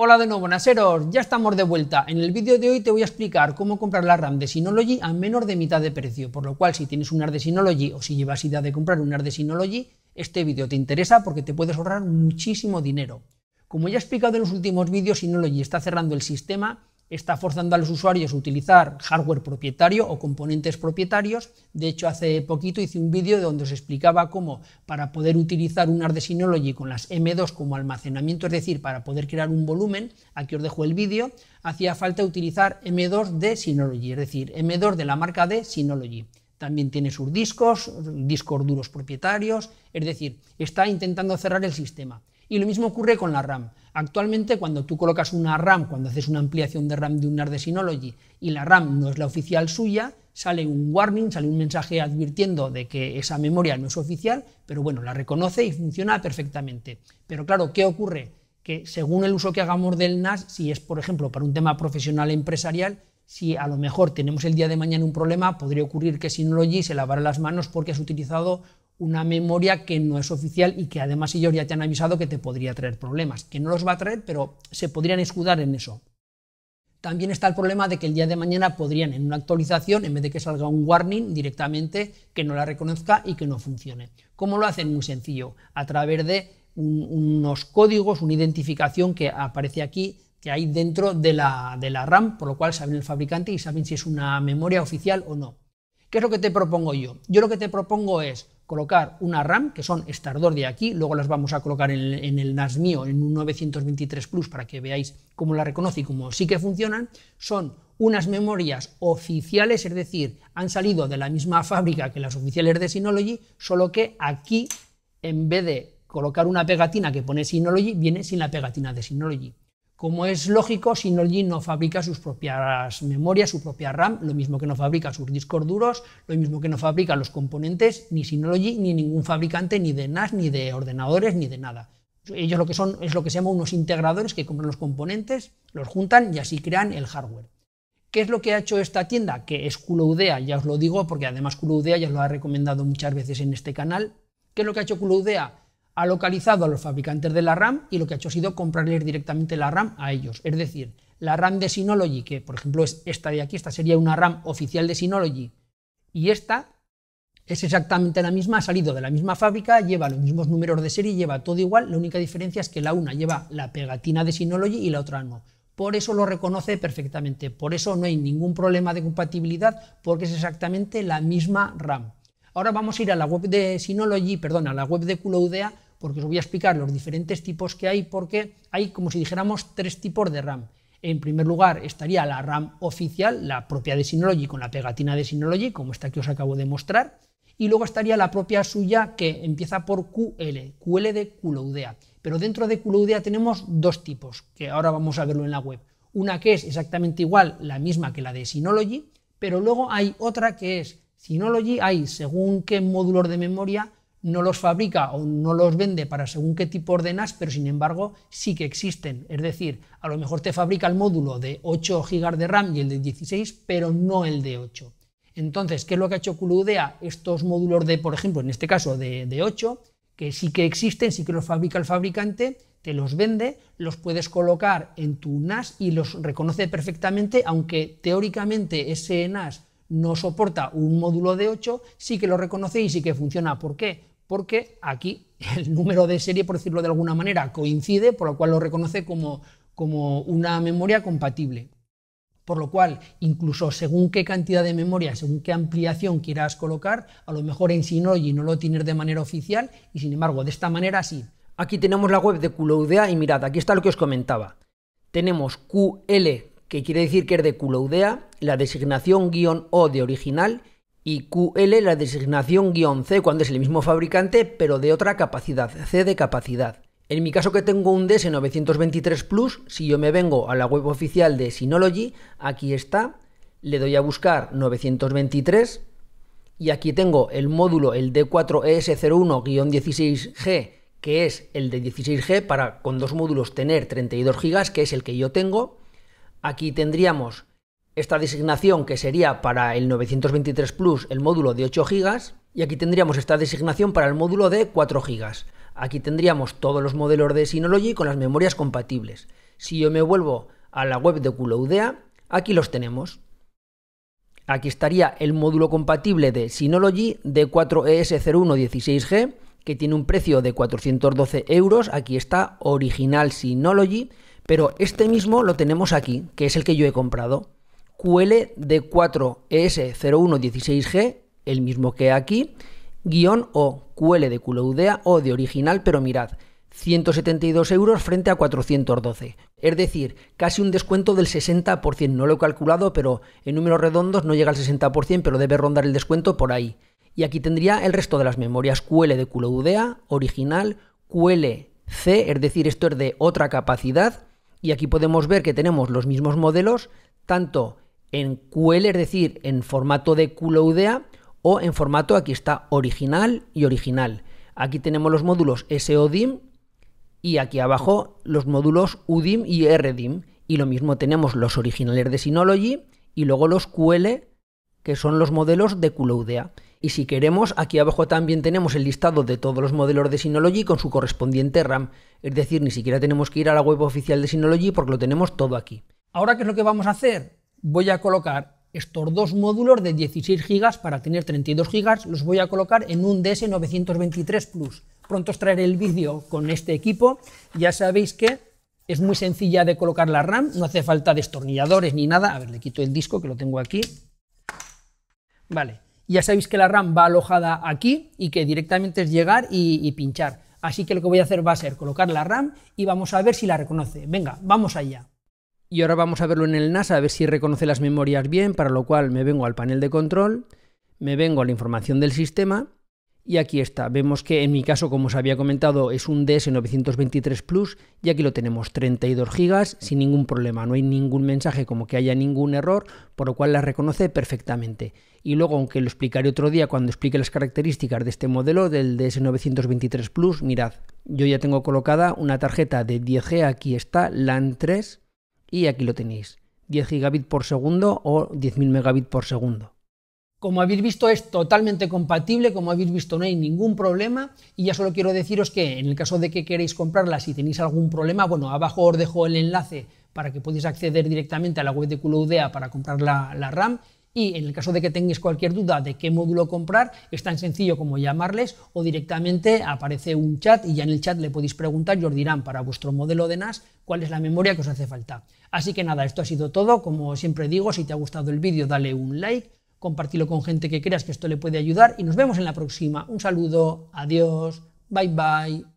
Hola de nuevo, Naseros, ya estamos de vuelta. En el vídeo de hoy te voy a explicar cómo comprar la RAM de Synology a menos de mitad de precio, por lo cual si tienes un AR de Synology o si llevas idea de comprar un AR de Synology, este vídeo te interesa porque te puedes ahorrar muchísimo dinero. Como ya he explicado en los últimos vídeos, Synology está cerrando el sistema está forzando a los usuarios a utilizar hardware propietario o componentes propietarios. De hecho, hace poquito hice un vídeo donde os explicaba cómo para poder utilizar un de Synology con las M2 como almacenamiento, es decir, para poder crear un volumen, aquí os dejo el vídeo, hacía falta utilizar M2 de Synology, es decir, M2 de la marca de Synology. También tiene sus discos, discos duros propietarios, es decir, está intentando cerrar el sistema. Y lo mismo ocurre con la RAM. Actualmente, cuando tú colocas una RAM, cuando haces una ampliación de RAM de un NAR de Synology y la RAM no es la oficial suya, sale un warning, sale un mensaje advirtiendo de que esa memoria no es oficial, pero bueno, la reconoce y funciona perfectamente. Pero claro, ¿qué ocurre? Que según el uso que hagamos del NAS, si es, por ejemplo, para un tema profesional e empresarial, si a lo mejor tenemos el día de mañana un problema, podría ocurrir que Synology se lavara las manos porque has utilizado una memoria que no es oficial y que además ellos ya te han avisado que te podría traer problemas, que no los va a traer, pero se podrían escudar en eso. También está el problema de que el día de mañana podrían en una actualización, en vez de que salga un warning directamente, que no la reconozca y que no funcione. ¿Cómo lo hacen? Muy sencillo, a través de unos códigos, una identificación que aparece aquí, que hay dentro de la, de la RAM, por lo cual saben el fabricante y saben si es una memoria oficial o no. ¿Qué es lo que te propongo yo? Yo lo que te propongo es colocar una RAM, que son estas dos de aquí, luego las vamos a colocar en, el NAS mío, en un 923 Plus, para que veáis cómo la reconoce y cómo sí que funcionan, son unas memorias oficiales, es decir, han salido de la misma fábrica que las oficiales de Synology, solo que aquí, en vez de colocar una pegatina que pone Synology, viene sin la pegatina de Synology. Como es lógico, Synology no fabrica sus propias memorias, su propia RAM, lo mismo que no fabrica sus discos duros, lo mismo que no fabrica los componentes, ni Synology, ni ningún fabricante, ni de NAS, ni de ordenadores, ni de nada. Ellos lo que son es lo que se llama unos integradores que compran los componentes, los juntan y así crean el hardware. ¿Qué es lo que ha hecho esta tienda? Que es Culoudea, ya os lo digo, porque además Culoudea ya os lo ha recomendado muchas veces en este canal. ¿Qué es lo que ha hecho Culoudea? ha localizado a los fabricantes de la RAM y lo que ha hecho ha sido comprarles directamente la RAM a ellos. Es decir, la RAM de Synology, que por ejemplo es esta de aquí, esta sería una RAM oficial de Synology, y esta es exactamente la misma, ha salido de la misma fábrica, lleva los mismos números de serie, lleva todo igual, la única diferencia es que la una lleva la pegatina de Synology y la otra no. Por eso lo reconoce perfectamente, por eso no hay ningún problema de compatibilidad, porque es exactamente la misma RAM. Ahora vamos a ir a la web de Synology, perdón, a la web de Culoudea porque os voy a explicar los diferentes tipos que hay, porque hay como si dijéramos tres tipos de RAM. En primer lugar estaría la RAM oficial, la propia de Synology con la pegatina de Synology, como esta que os acabo de mostrar, y luego estaría la propia suya que empieza por QL, QL de Culoudea. Pero dentro de Culoudea tenemos dos tipos, que ahora vamos a verlo en la web. Una que es exactamente igual, la misma que la de Synology, pero luego hay otra que es Synology, hay según qué módulo de memoria no los fabrica o no los vende para según qué tipo ordenas, pero sin embargo sí que existen. Es decir, a lo mejor te fabrica el módulo de 8 GB de RAM y el de 16, pero no el de 8. Entonces, ¿qué es lo que ha hecho CuluDea? Estos módulos de, por ejemplo, en este caso de, de 8, que sí que existen, sí que los fabrica el fabricante, te los vende, los puedes colocar en tu NAS y los reconoce perfectamente, aunque teóricamente ese NAS no soporta un módulo de 8, sí que lo reconoce y sí que funciona. ¿Por qué? Porque aquí el número de serie, por decirlo de alguna manera, coincide, por lo cual lo reconoce como, una memoria compatible. Por lo cual, incluso según qué cantidad de memoria, según qué ampliación quieras colocar, a lo mejor en Synology no lo tienes de manera oficial y sin embargo de esta manera sí. Aquí tenemos la web de QLoudea y mirad, aquí está lo que os comentaba. Tenemos QL que quiere decir que es de culoudea la designación guión O de original, y QL la designación guión C cuando es el mismo fabricante, pero de otra capacidad, C de capacidad. En mi caso que tengo un DS923 Plus, si yo me vengo a la web oficial de Synology, aquí está, le doy a buscar 923 y aquí tengo el módulo, el D4ES01-16G, que es el de 16G para con dos módulos tener 32 GB, que es el que yo tengo. Aquí tendríamos esta designación que sería para el 923 Plus el módulo de 8 GB y aquí tendríamos esta designación para el módulo de 4 GB. Aquí tendríamos todos los modelos de Synology con las memorias compatibles. Si yo me vuelvo a la web de Culoudea, aquí los tenemos. Aquí estaría el módulo compatible de Synology D4ES0116G, e que tiene un precio de 412 euros. Aquí está, original Synology pero este mismo lo tenemos aquí, que es el que yo he comprado. QLD4ES0116G, e el mismo que aquí, guión O, QL de culoudea o de original, pero mirad, 172 euros frente a 412. Es decir, casi un descuento del 60%. No lo he calculado, pero en números redondos no llega al 60%, pero debe rondar el descuento por ahí. Y aquí tendría el resto de las memorias QL de culoudea, original, QLC, es decir, esto es de otra capacidad, y aquí podemos ver que tenemos los mismos modelos, tanto en QL, es decir, en formato de QLOUDEA, o en formato, aquí está, original y original. Aquí tenemos los módulos SODIM y aquí abajo los módulos UDIM y RDIM. Y lo mismo tenemos los originales de Synology y luego los QL, que son los modelos de QLOUDEA. Y si queremos, aquí abajo también tenemos el listado de todos los modelos de Synology con su correspondiente RAM. Es decir, ni siquiera tenemos que ir a la web oficial de Synology porque lo tenemos todo aquí. Ahora, ¿qué es lo que vamos a hacer? Voy a colocar estos dos módulos de 16 GB para tener 32 GB, los voy a colocar en un DS923 Plus. Pronto os traeré el vídeo con este equipo. Ya sabéis que es muy sencilla de colocar la RAM, no hace falta destornilladores ni nada. A ver, le quito el disco que lo tengo aquí. Vale, ya sabéis que la RAM va alojada aquí y que directamente es llegar y, pinchar. Así que lo que voy a hacer va a ser colocar la RAM y vamos a ver si la reconoce. Venga, vamos allá. Y ahora vamos a verlo en el NAS a ver si reconoce las memorias bien, para lo cual me vengo al panel de control, me vengo a la información del sistema y aquí está, vemos que en mi caso, como os había comentado, es un DS923 Plus y aquí lo tenemos 32 GB sin ningún problema, no hay ningún mensaje como que haya ningún error, por lo cual la reconoce perfectamente. Y luego, aunque lo explicaré otro día cuando explique las características de este modelo del DS923 Plus, mirad, yo ya tengo colocada una tarjeta de 10G, aquí está, LAN 3, y aquí lo tenéis, 10 gigabit por segundo o 10.000 megabit por segundo. Como habéis visto es totalmente compatible, como habéis visto no hay ningún problema y ya solo quiero deciros que en el caso de que queréis comprarla, si tenéis algún problema, bueno, abajo os dejo el enlace para que podáis acceder directamente a la web de Culoudea para comprar la, la RAM y en el caso de que tengáis cualquier duda de qué módulo comprar, es tan sencillo como llamarles o directamente aparece un chat y ya en el chat le podéis preguntar y os dirán para vuestro modelo de NAS cuál es la memoria que os hace falta. Así que nada, esto ha sido todo. Como siempre digo, si te ha gustado el vídeo dale un like, compartirlo con gente que creas que esto le puede ayudar y nos vemos en la próxima. Un saludo, adiós, bye bye.